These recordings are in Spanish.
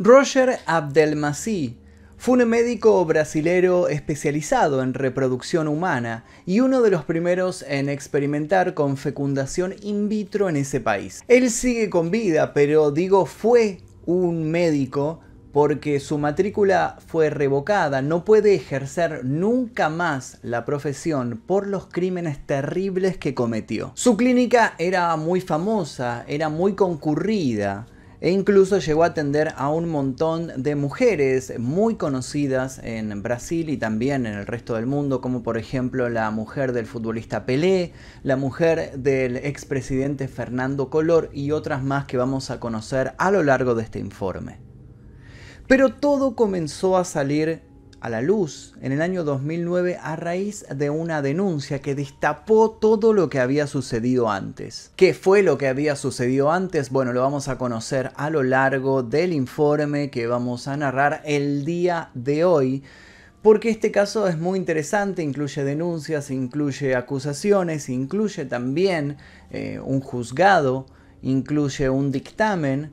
Roger Abdelmassi fue un médico brasilero especializado en reproducción humana y uno de los primeros en experimentar con fecundación in vitro en ese país. Él sigue con vida, pero digo fue un médico porque su matrícula fue revocada, no puede ejercer nunca más la profesión por los crímenes terribles que cometió. Su clínica era muy famosa, era muy concurrida, e incluso llegó a atender a un montón de mujeres muy conocidas en Brasil y también en el resto del mundo, como por ejemplo la mujer del futbolista Pelé, la mujer del expresidente Fernando Color y otras más que vamos a conocer a lo largo de este informe. Pero todo comenzó a salir a la luz en el año 2009 a raíz de una denuncia que destapó todo lo que había sucedido antes. ¿Qué fue lo que había sucedido antes? Bueno, lo vamos a conocer a lo largo del informe que vamos a narrar el día de hoy. Porque este caso es muy interesante, incluye denuncias, incluye acusaciones, incluye también eh, un juzgado, incluye un dictamen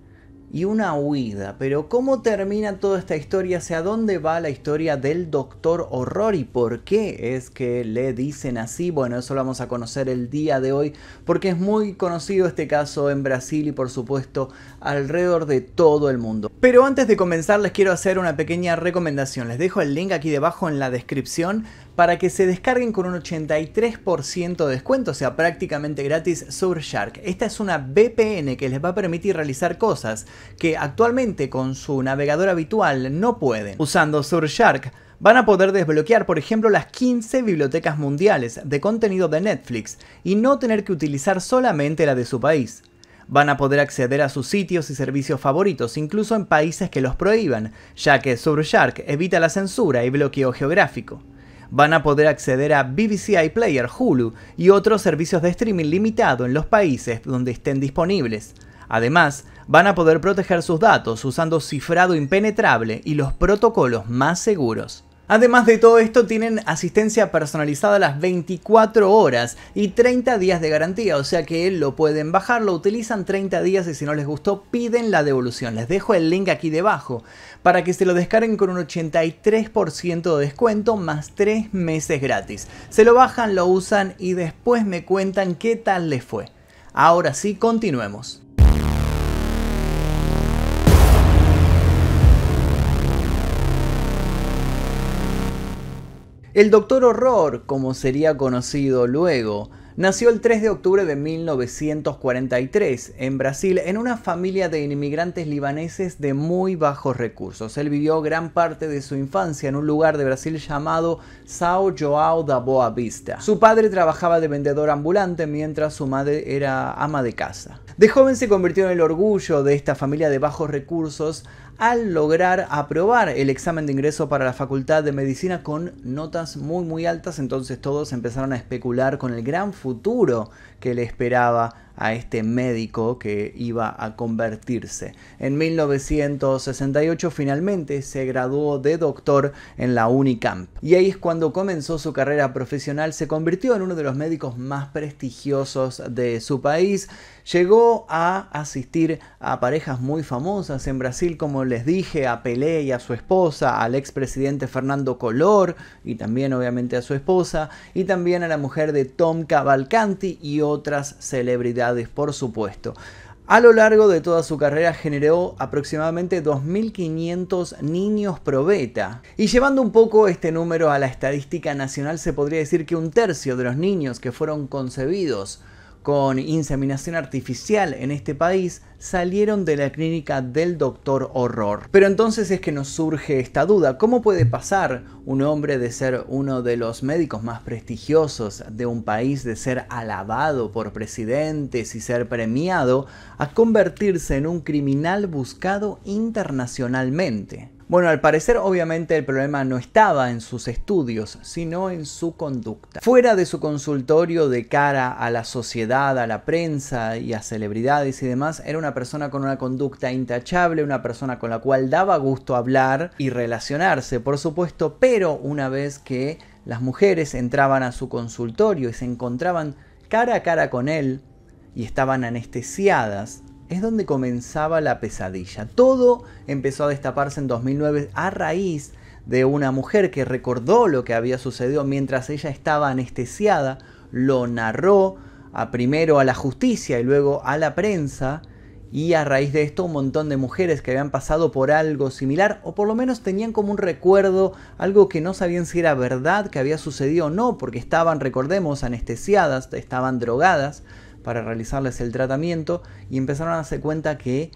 y una huida. Pero ¿cómo termina toda esta historia? ¿Hacia dónde va la historia del Doctor Horror y por qué es que le dicen así? Bueno, eso lo vamos a conocer el día de hoy porque es muy conocido este caso en Brasil y por supuesto alrededor de todo el mundo. Pero antes de comenzar les quiero hacer una pequeña recomendación. Les dejo el link aquí debajo en la descripción para que se descarguen con un 83% de descuento, o sea, prácticamente gratis Sur Shark. Esta es una VPN que les va a permitir realizar cosas que actualmente con su navegador habitual no pueden. Usando Surfshark van a poder desbloquear, por ejemplo, las 15 bibliotecas mundiales de contenido de Netflix y no tener que utilizar solamente la de su país. Van a poder acceder a sus sitios y servicios favoritos, incluso en países que los prohíban, ya que Surfshark evita la censura y bloqueo geográfico van a poder acceder a BBC iPlayer, Hulu y otros servicios de streaming limitado en los países donde estén disponibles. Además, van a poder proteger sus datos usando cifrado impenetrable y los protocolos más seguros. Además de todo esto, tienen asistencia personalizada las 24 horas y 30 días de garantía, o sea que lo pueden bajar, lo utilizan 30 días y si no les gustó piden la devolución. Les dejo el link aquí debajo para que se lo descarguen con un 83% de descuento más 3 meses gratis. Se lo bajan, lo usan y después me cuentan qué tal les fue. Ahora sí, continuemos. El Doctor Horror, como sería conocido luego, nació el 3 de octubre de 1943 en Brasil en una familia de inmigrantes libaneses de muy bajos recursos. Él vivió gran parte de su infancia en un lugar de Brasil llamado São João da Boa Vista. Su padre trabajaba de vendedor ambulante mientras su madre era ama de casa. De joven se convirtió en el orgullo de esta familia de bajos recursos al lograr aprobar el examen de ingreso para la Facultad de Medicina con notas muy muy altas, entonces todos empezaron a especular con el gran futuro que le esperaba a este médico que iba a convertirse. En 1968 finalmente se graduó de doctor en la Unicamp y ahí es cuando comenzó su carrera profesional, se convirtió en uno de los médicos más prestigiosos de su país, llegó a asistir a parejas muy famosas en Brasil, como les dije, a Pelé y a su esposa, al expresidente Fernando Color y también obviamente a su esposa, y también a la mujer de Tom Cavalcanti y otras celebridades por supuesto. A lo largo de toda su carrera generó aproximadamente 2.500 niños probeta. Y llevando un poco este número a la estadística nacional, se podría decir que un tercio de los niños que fueron concebidos con inseminación artificial en este país salieron de la clínica del doctor horror. Pero entonces es que nos surge esta duda, ¿cómo puede pasar un hombre de ser uno de los médicos más prestigiosos de un país, de ser alabado por presidentes y ser premiado, a convertirse en un criminal buscado internacionalmente? Bueno, al parecer obviamente el problema no estaba en sus estudios, sino en su conducta. Fuera de su consultorio de cara a la sociedad, a la prensa y a celebridades y demás, era una persona con una conducta intachable, una persona con la cual daba gusto hablar y relacionarse, por supuesto, pero una vez que las mujeres entraban a su consultorio y se encontraban cara a cara con él y estaban anestesiadas, es donde comenzaba la pesadilla. Todo empezó a destaparse en 2009 a raíz de una mujer que recordó lo que había sucedido mientras ella estaba anestesiada, lo narró a primero a la justicia y luego a la prensa. Y a raíz de esto un montón de mujeres que habían pasado por algo similar o por lo menos tenían como un recuerdo, algo que no sabían si era verdad que había sucedido o no, porque estaban, recordemos, anestesiadas, estaban drogadas, para realizarles el tratamiento y empezaron a darse cuenta que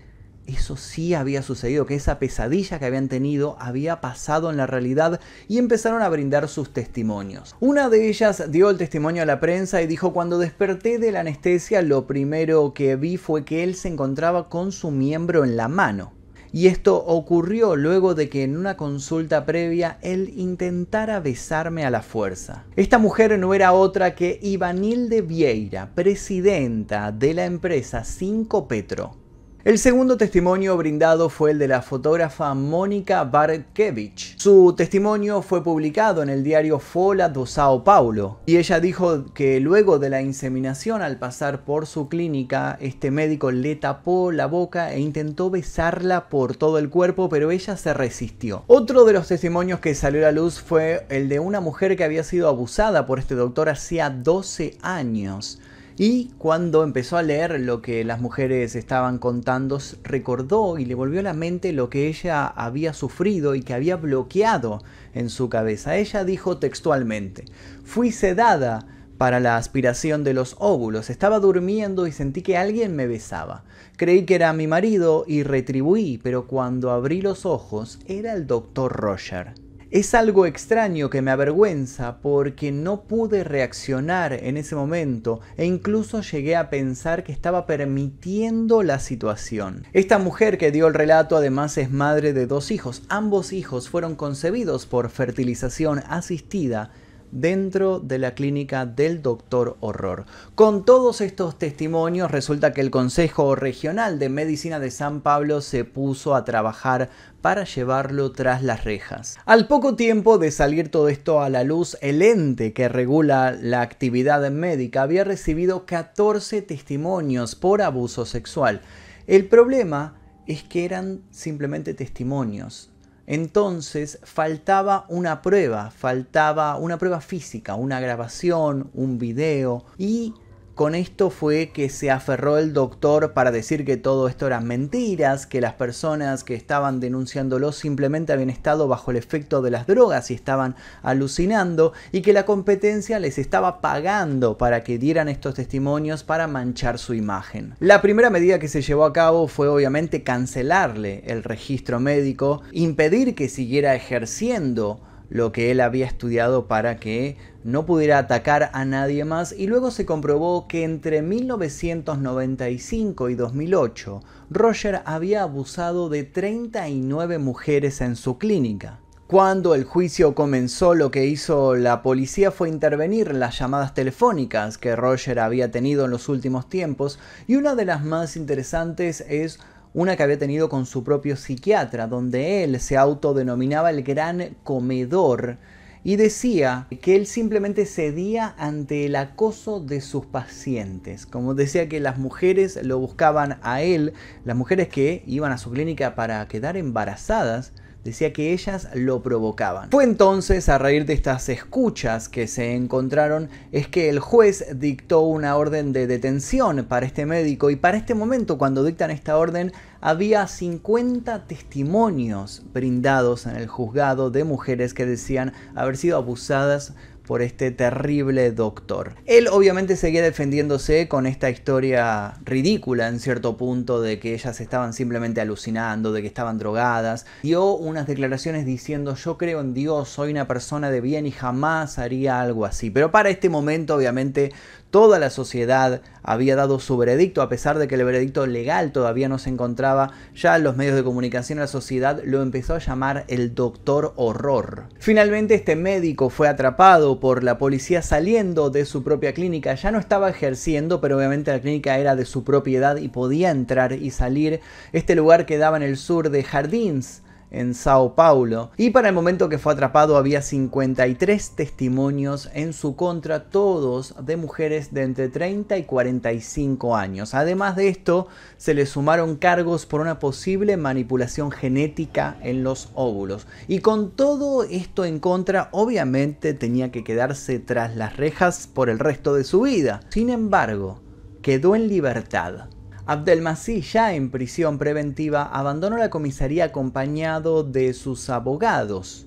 eso sí había sucedido, que esa pesadilla que habían tenido había pasado en la realidad y empezaron a brindar sus testimonios. Una de ellas dio el testimonio a la prensa y dijo, cuando desperté de la anestesia, lo primero que vi fue que él se encontraba con su miembro en la mano. Y esto ocurrió luego de que en una consulta previa él intentara besarme a la fuerza. Esta mujer no era otra que de Vieira, presidenta de la empresa 5 Petro, el segundo testimonio brindado fue el de la fotógrafa Mónica Barkevich. Su testimonio fue publicado en el diario Fola do Sao Paulo y ella dijo que luego de la inseminación al pasar por su clínica, este médico le tapó la boca e intentó besarla por todo el cuerpo, pero ella se resistió. Otro de los testimonios que salió a la luz fue el de una mujer que había sido abusada por este doctor hacía 12 años. Y cuando empezó a leer lo que las mujeres estaban contando, recordó y le volvió a la mente lo que ella había sufrido y que había bloqueado en su cabeza. Ella dijo textualmente, fui sedada para la aspiración de los óvulos. Estaba durmiendo y sentí que alguien me besaba. Creí que era mi marido y retribuí, pero cuando abrí los ojos era el doctor Roger. Es algo extraño que me avergüenza porque no pude reaccionar en ese momento e incluso llegué a pensar que estaba permitiendo la situación. Esta mujer que dio el relato además es madre de dos hijos. Ambos hijos fueron concebidos por fertilización asistida dentro de la clínica del doctor Horror. Con todos estos testimonios resulta que el Consejo Regional de Medicina de San Pablo se puso a trabajar para llevarlo tras las rejas. Al poco tiempo de salir todo esto a la luz, el ente que regula la actividad médica había recibido 14 testimonios por abuso sexual. El problema es que eran simplemente testimonios, entonces faltaba una prueba, faltaba una prueba física, una grabación, un video y con esto fue que se aferró el doctor para decir que todo esto eran mentiras, que las personas que estaban denunciándolo simplemente habían estado bajo el efecto de las drogas y estaban alucinando y que la competencia les estaba pagando para que dieran estos testimonios para manchar su imagen. La primera medida que se llevó a cabo fue obviamente cancelarle el registro médico, impedir que siguiera ejerciendo lo que él había estudiado para que no pudiera atacar a nadie más y luego se comprobó que entre 1995 y 2008 Roger había abusado de 39 mujeres en su clínica. Cuando el juicio comenzó, lo que hizo la policía fue intervenir en las llamadas telefónicas que Roger había tenido en los últimos tiempos y una de las más interesantes es una que había tenido con su propio psiquiatra, donde él se autodenominaba el gran comedor y decía que él simplemente cedía ante el acoso de sus pacientes. Como decía que las mujeres lo buscaban a él, las mujeres que iban a su clínica para quedar embarazadas, decía que ellas lo provocaban. Fue entonces, a raíz de estas escuchas que se encontraron, es que el juez dictó una orden de detención para este médico y para este momento, cuando dictan esta orden, había 50 testimonios brindados en el juzgado de mujeres que decían haber sido abusadas por este terrible doctor. Él obviamente seguía defendiéndose con esta historia ridícula en cierto punto de que ellas estaban simplemente alucinando, de que estaban drogadas. Dio unas declaraciones diciendo yo creo en Dios, soy una persona de bien y jamás haría algo así. Pero para este momento obviamente Toda la sociedad había dado su veredicto, a pesar de que el veredicto legal todavía no se encontraba, ya los medios de comunicación, la sociedad lo empezó a llamar el doctor horror. Finalmente este médico fue atrapado por la policía saliendo de su propia clínica, ya no estaba ejerciendo, pero obviamente la clínica era de su propiedad y podía entrar y salir. Este lugar quedaba en el sur de Jardins, en Sao Paulo, y para el momento que fue atrapado había 53 testimonios en su contra, todos de mujeres de entre 30 y 45 años. Además de esto, se le sumaron cargos por una posible manipulación genética en los óvulos. Y con todo esto en contra, obviamente tenía que quedarse tras las rejas por el resto de su vida. Sin embargo, quedó en libertad Abdelmasih, ya en prisión preventiva, abandonó la comisaría acompañado de sus abogados.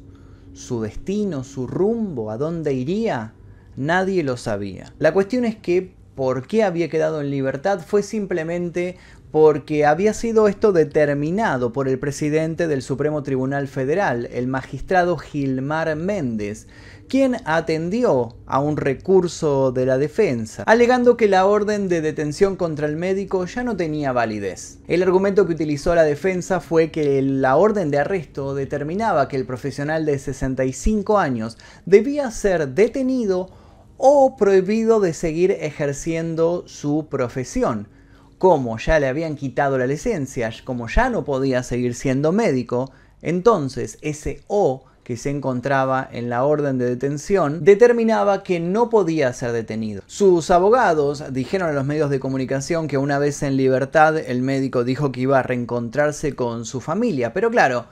Su destino, su rumbo, a dónde iría, nadie lo sabía. La cuestión es que por qué había quedado en libertad fue simplemente porque había sido esto determinado por el presidente del Supremo Tribunal Federal, el magistrado Gilmar Méndez, quien atendió a un recurso de la defensa, alegando que la orden de detención contra el médico ya no tenía validez. El argumento que utilizó la defensa fue que la orden de arresto determinaba que el profesional de 65 años debía ser detenido o prohibido de seguir ejerciendo su profesión. Como ya le habían quitado la licencia, como ya no podía seguir siendo médico, entonces ese O que se encontraba en la orden de detención determinaba que no podía ser detenido. Sus abogados dijeron a los medios de comunicación que una vez en libertad el médico dijo que iba a reencontrarse con su familia, pero claro,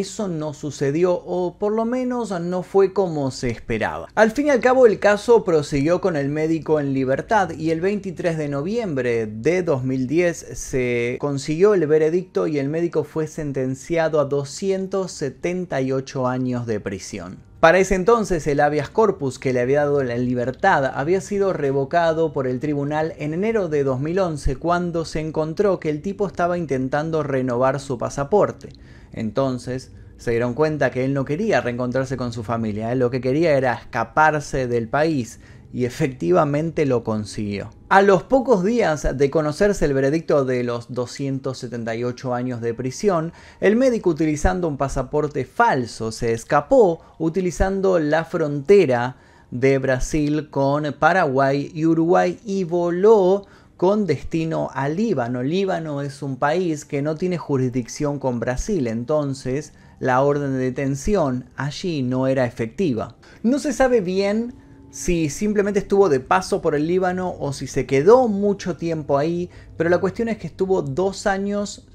eso no sucedió o por lo menos no fue como se esperaba. Al fin y al cabo el caso prosiguió con el médico en libertad y el 23 de noviembre de 2010 se consiguió el veredicto y el médico fue sentenciado a 278 años de prisión. Para ese entonces, el habeas corpus que le había dado la libertad había sido revocado por el tribunal en enero de 2011 cuando se encontró que el tipo estaba intentando renovar su pasaporte. Entonces, se dieron cuenta que él no quería reencontrarse con su familia, lo que quería era escaparse del país y efectivamente lo consiguió. A los pocos días de conocerse el veredicto de los 278 años de prisión, el médico utilizando un pasaporte falso se escapó utilizando la frontera de Brasil con Paraguay y Uruguay y voló con destino a Líbano. Líbano es un país que no tiene jurisdicción con Brasil, entonces la orden de detención allí no era efectiva. No se sabe bien si simplemente estuvo de paso por el Líbano o si se quedó mucho tiempo ahí, pero la cuestión es que estuvo dos años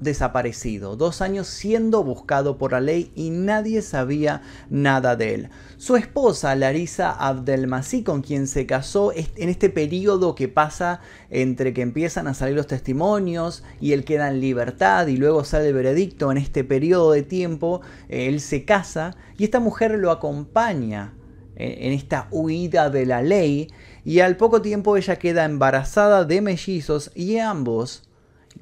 desaparecido, dos años siendo buscado por la ley y nadie sabía nada de él. Su esposa, Larisa Abdelmasí, con quien se casó en este periodo que pasa entre que empiezan a salir los testimonios y él queda en libertad y luego sale el veredicto, en este periodo de tiempo eh, él se casa y esta mujer lo acompaña en esta huida de la ley y al poco tiempo ella queda embarazada de mellizos y ambos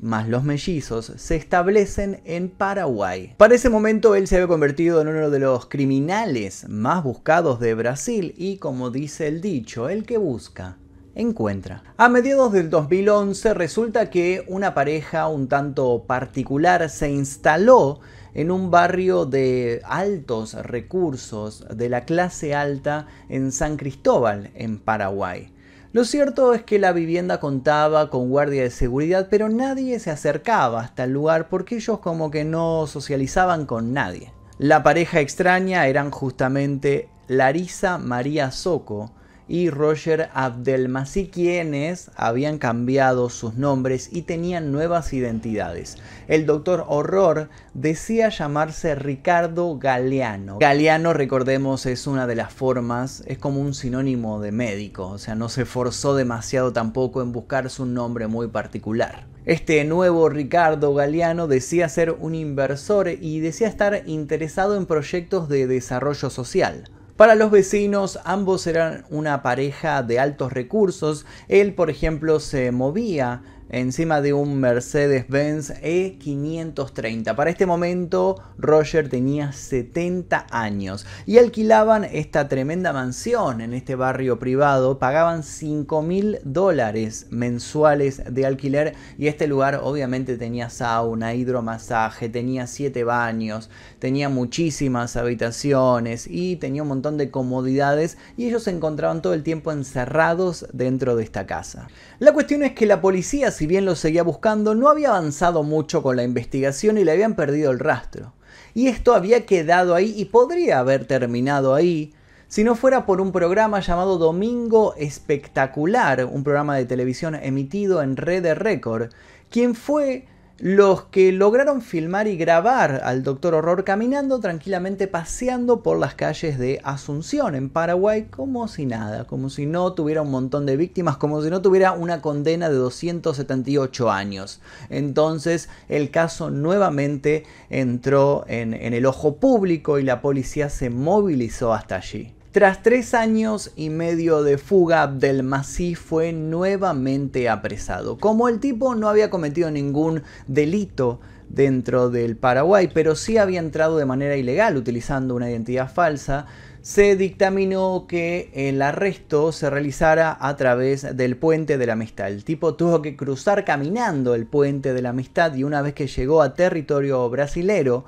más los mellizos, se establecen en Paraguay. Para ese momento él se había convertido en uno de los criminales más buscados de Brasil y como dice el dicho, el que busca, encuentra. A mediados del 2011 resulta que una pareja un tanto particular se instaló en un barrio de altos recursos de la clase alta en San Cristóbal, en Paraguay. Lo cierto es que la vivienda contaba con guardia de seguridad, pero nadie se acercaba hasta el lugar porque ellos como que no socializaban con nadie. La pareja extraña eran justamente Larisa María Soco, y Roger Abdelmasí quienes habían cambiado sus nombres y tenían nuevas identidades. El Doctor Horror decía llamarse Ricardo Galeano. Galeano, recordemos, es una de las formas, es como un sinónimo de médico, o sea, no se esforzó demasiado tampoco en buscar su nombre muy particular. Este nuevo Ricardo Galeano decía ser un inversor y decía estar interesado en proyectos de desarrollo social. Para los vecinos, ambos eran una pareja de altos recursos. Él, por ejemplo, se movía encima de un Mercedes-Benz E530. Para este momento Roger tenía 70 años y alquilaban esta tremenda mansión en este barrio privado. Pagaban 5 mil dólares mensuales de alquiler y este lugar obviamente tenía sauna, hidromasaje, tenía 7 baños, tenía muchísimas habitaciones y tenía un montón de comodidades y ellos se encontraban todo el tiempo encerrados dentro de esta casa. La cuestión es que la policía si bien lo seguía buscando, no había avanzado mucho con la investigación y le habían perdido el rastro. Y esto había quedado ahí y podría haber terminado ahí si no fuera por un programa llamado Domingo Espectacular, un programa de televisión emitido en Rede Record, quien fue los que lograron filmar y grabar al Doctor Horror caminando tranquilamente paseando por las calles de Asunción en Paraguay como si nada, como si no tuviera un montón de víctimas, como si no tuviera una condena de 278 años. Entonces el caso nuevamente entró en, en el ojo público y la policía se movilizó hasta allí. Tras tres años y medio de fuga, Abdelmasih fue nuevamente apresado. Como el tipo no había cometido ningún delito, dentro del Paraguay, pero sí había entrado de manera ilegal utilizando una identidad falsa, se dictaminó que el arresto se realizara a través del puente de la amistad. El tipo tuvo que cruzar caminando el puente de la amistad y una vez que llegó a territorio brasilero,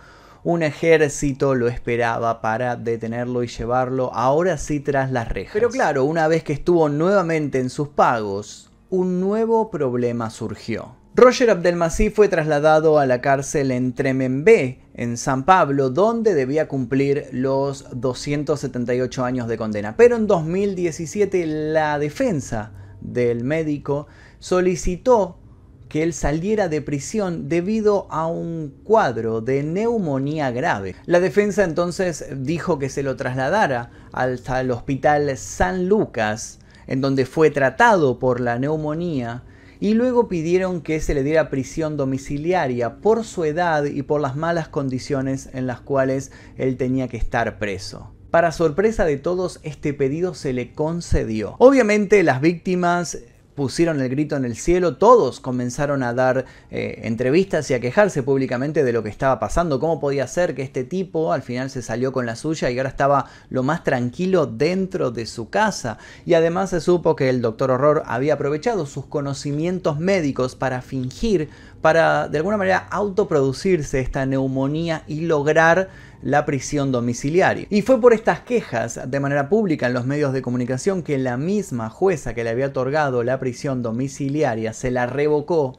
un ejército lo esperaba para detenerlo y llevarlo ahora sí tras las rejas. Pero claro, una vez que estuvo nuevamente en sus pagos, un nuevo problema surgió. Roger Abdelmasí fue trasladado a la cárcel en Tremembé, en San Pablo, donde debía cumplir los 278 años de condena. Pero en 2017 la defensa del médico solicitó que él saliera de prisión debido a un cuadro de neumonía grave. La defensa entonces dijo que se lo trasladara hasta el hospital San Lucas, en donde fue tratado por la neumonía, y luego pidieron que se le diera prisión domiciliaria por su edad y por las malas condiciones en las cuales él tenía que estar preso. Para sorpresa de todos, este pedido se le concedió. Obviamente las víctimas pusieron el grito en el cielo, todos comenzaron a dar eh, entrevistas y a quejarse públicamente de lo que estaba pasando, cómo podía ser que este tipo al final se salió con la suya y ahora estaba lo más tranquilo dentro de su casa. Y además se supo que el doctor Horror había aprovechado sus conocimientos médicos para fingir, para de alguna manera autoproducirse esta neumonía y lograr la prisión domiciliaria. Y fue por estas quejas de manera pública en los medios de comunicación que la misma jueza que le había otorgado la prisión domiciliaria se la revocó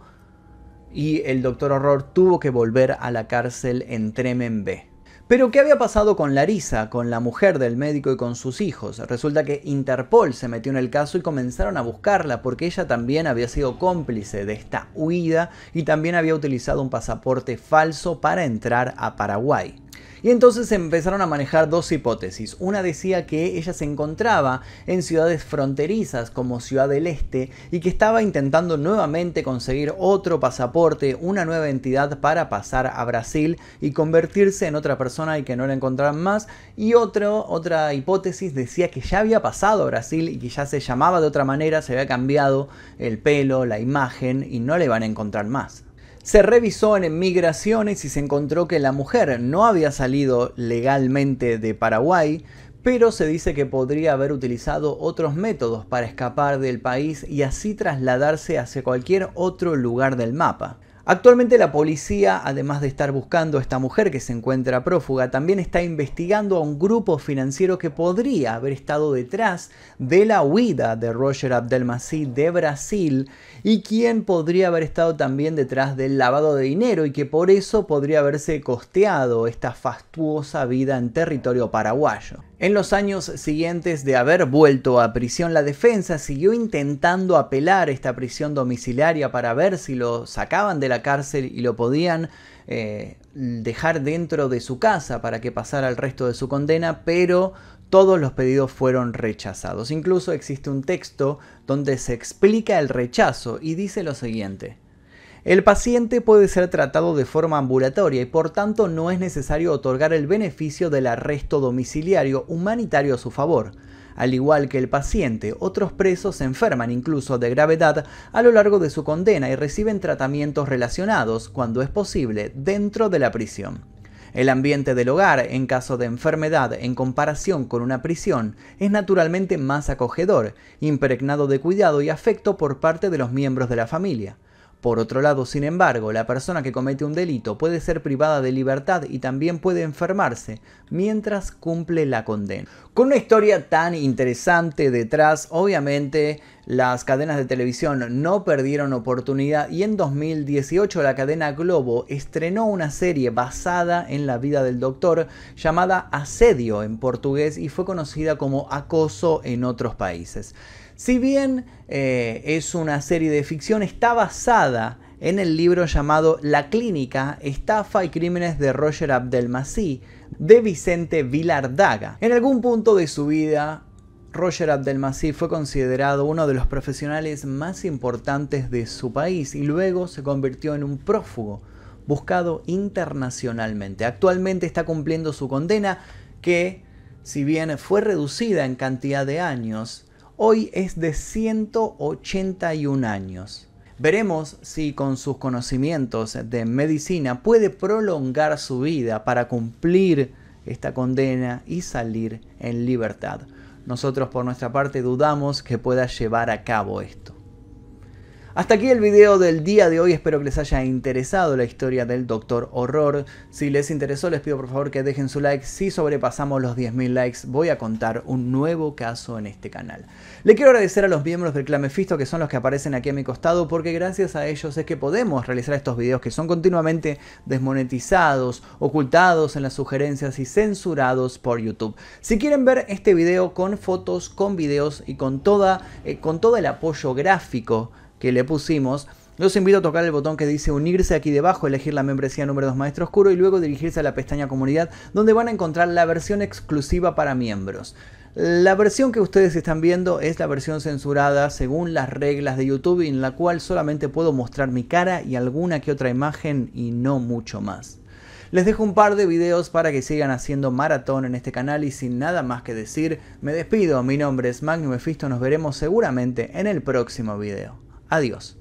y el doctor Horror tuvo que volver a la cárcel en B. Pero ¿qué había pasado con Larisa, con la mujer del médico y con sus hijos? Resulta que Interpol se metió en el caso y comenzaron a buscarla porque ella también había sido cómplice de esta huida y también había utilizado un pasaporte falso para entrar a Paraguay. Y entonces empezaron a manejar dos hipótesis. Una decía que ella se encontraba en ciudades fronterizas como Ciudad del Este y que estaba intentando nuevamente conseguir otro pasaporte, una nueva entidad para pasar a Brasil y convertirse en otra persona y que no la encontraran más. Y otra hipótesis decía que ya había pasado a Brasil y que ya se llamaba de otra manera, se había cambiado el pelo, la imagen y no le van a encontrar más. Se revisó en migraciones y se encontró que la mujer no había salido legalmente de Paraguay, pero se dice que podría haber utilizado otros métodos para escapar del país y así trasladarse hacia cualquier otro lugar del mapa. Actualmente la policía, además de estar buscando a esta mujer que se encuentra prófuga, también está investigando a un grupo financiero que podría haber estado detrás de la huida de Roger Abdelmasi de Brasil y quien podría haber estado también detrás del lavado de dinero y que por eso podría haberse costeado esta fastuosa vida en territorio paraguayo. En los años siguientes de haber vuelto a prisión, la defensa siguió intentando apelar esta prisión domiciliaria para ver si lo sacaban de la cárcel y lo podían eh, dejar dentro de su casa para que pasara el resto de su condena, pero todos los pedidos fueron rechazados. Incluso existe un texto donde se explica el rechazo y dice lo siguiente. El paciente puede ser tratado de forma ambulatoria y por tanto no es necesario otorgar el beneficio del arresto domiciliario humanitario a su favor. Al igual que el paciente, otros presos se enferman incluso de gravedad a lo largo de su condena y reciben tratamientos relacionados, cuando es posible, dentro de la prisión. El ambiente del hogar, en caso de enfermedad en comparación con una prisión, es naturalmente más acogedor, impregnado de cuidado y afecto por parte de los miembros de la familia. Por otro lado, sin embargo, la persona que comete un delito puede ser privada de libertad y también puede enfermarse mientras cumple la condena. Con una historia tan interesante detrás, obviamente las cadenas de televisión no perdieron oportunidad y en 2018 la cadena Globo estrenó una serie basada en la vida del doctor llamada Asedio en portugués y fue conocida como Acoso en otros países. Si bien eh, es una serie de ficción, está basada en el libro llamado La Clínica, Estafa y Crímenes de Roger Abdelmasí, de Vicente Vilardaga. En algún punto de su vida, Roger Abdelmasí fue considerado uno de los profesionales más importantes de su país y luego se convirtió en un prófugo buscado internacionalmente. Actualmente está cumpliendo su condena que, si bien fue reducida en cantidad de años, hoy es de 181 años. Veremos si con sus conocimientos de medicina puede prolongar su vida para cumplir esta condena y salir en libertad. Nosotros por nuestra parte dudamos que pueda llevar a cabo esto. Hasta aquí el video del día de hoy, espero que les haya interesado la historia del Doctor Horror. Si les interesó les pido por favor que dejen su like, si sobrepasamos los 10.000 likes voy a contar un nuevo caso en este canal. Le quiero agradecer a los miembros del Clan que son los que aparecen aquí a mi costado porque gracias a ellos es que podemos realizar estos videos que son continuamente desmonetizados, ocultados en las sugerencias y censurados por YouTube. Si quieren ver este video con fotos, con videos y con, toda, eh, con todo el apoyo gráfico que le pusimos, los invito a tocar el botón que dice unirse aquí debajo, elegir la membresía número 2 Maestro Oscuro y luego dirigirse a la pestaña comunidad donde van a encontrar la versión exclusiva para miembros. La versión que ustedes están viendo es la versión censurada según las reglas de YouTube en la cual solamente puedo mostrar mi cara y alguna que otra imagen y no mucho más. Les dejo un par de videos para que sigan haciendo maratón en este canal y sin nada más que decir, me despido, mi nombre es Magnum Mephisto, nos veremos seguramente en el próximo video. Adiós.